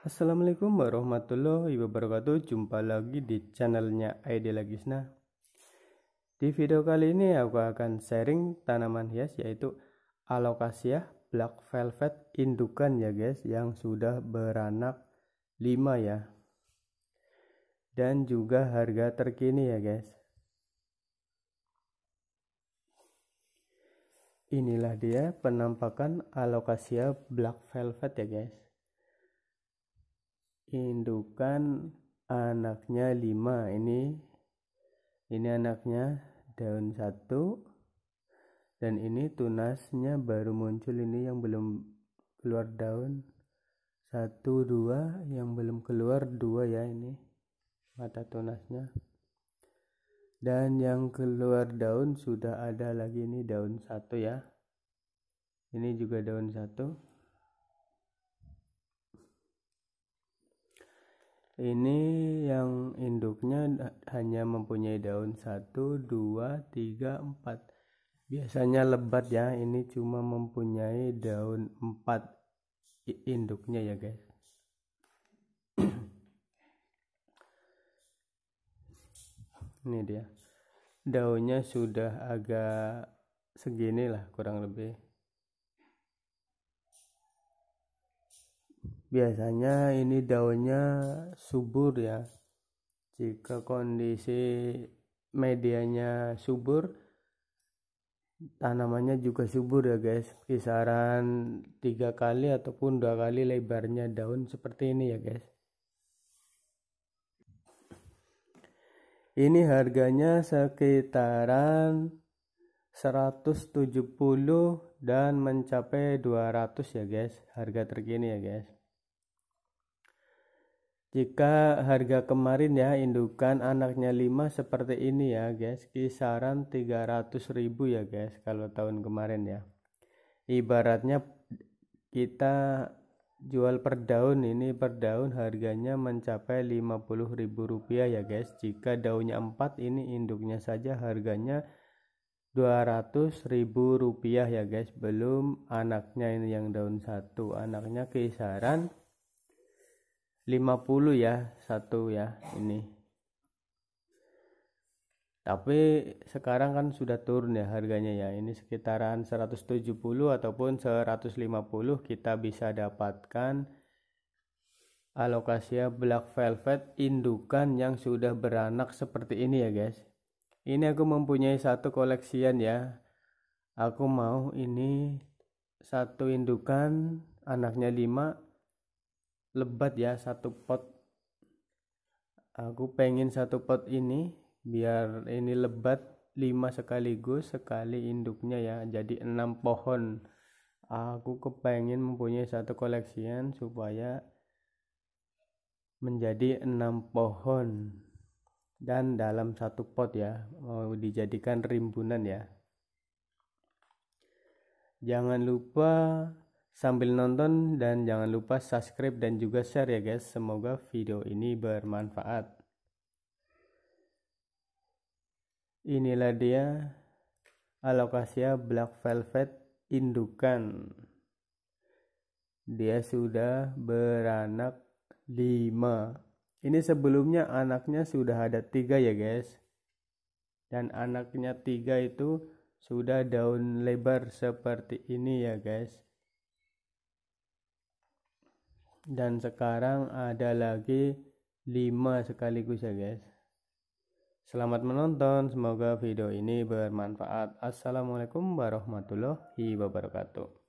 Assalamualaikum warahmatullahi wabarakatuh Jumpa lagi di channelnya ID Lagisna Di video kali ini aku akan sharing tanaman hias yaitu Alocasia Black Velvet indukan ya guys Yang sudah beranak 5 ya Dan juga harga terkini ya guys Inilah dia penampakan Alocasia Black Velvet ya guys indukan anaknya 5 ini ini anaknya daun satu dan ini tunasnya baru muncul ini yang belum keluar daun satu dua yang belum keluar dua ya ini mata tunasnya dan yang keluar daun sudah ada lagi ini daun satu ya ini juga daun satu ini yang induknya hanya mempunyai daun 1, 2, 3, 4 biasanya lebat ya ini cuma mempunyai daun 4 induknya ya guys ini dia daunnya sudah agak segini lah kurang lebih biasanya ini daunnya subur ya jika kondisi medianya subur tanamannya juga subur ya guys kisaran tiga kali ataupun dua kali lebarnya daun seperti ini ya guys ini harganya sekitaran 170 dan mencapai 200 ya guys harga terkini ya guys jika harga kemarin ya indukan anaknya 5 seperti ini ya guys kisaran 300 ribu ya guys kalau tahun kemarin ya ibaratnya kita jual per daun ini per daun harganya mencapai 50 ribu rupiah ya guys jika daunnya 4 ini induknya saja harganya 200 ribu rupiah ya guys belum anaknya ini yang daun satu anaknya kisaran 50 ya satu ya ini tapi sekarang kan sudah turun ya harganya ya ini sekitaran 170 ataupun 150 kita bisa dapatkan alokasia black velvet indukan yang sudah beranak seperti ini ya guys ini aku mempunyai satu koleksian ya aku mau ini satu indukan anaknya 5 lebat ya satu pot aku pengen satu pot ini biar ini lebat lima sekaligus sekali induknya ya jadi 6 pohon aku kepengen mempunyai satu koleksian supaya menjadi 6 pohon dan dalam satu pot ya mau dijadikan rimbunan ya jangan lupa sambil nonton dan jangan lupa subscribe dan juga share ya guys. Semoga video ini bermanfaat. Inilah dia alokasia Black Velvet indukan. Dia sudah beranak 5. Ini sebelumnya anaknya sudah ada tiga ya guys. Dan anaknya tiga itu sudah daun lebar seperti ini ya guys dan sekarang ada lagi 5 sekaligus ya guys Selamat menonton, semoga video ini bermanfaat. Assalamualaikum warahmatullahi wabarakatuh.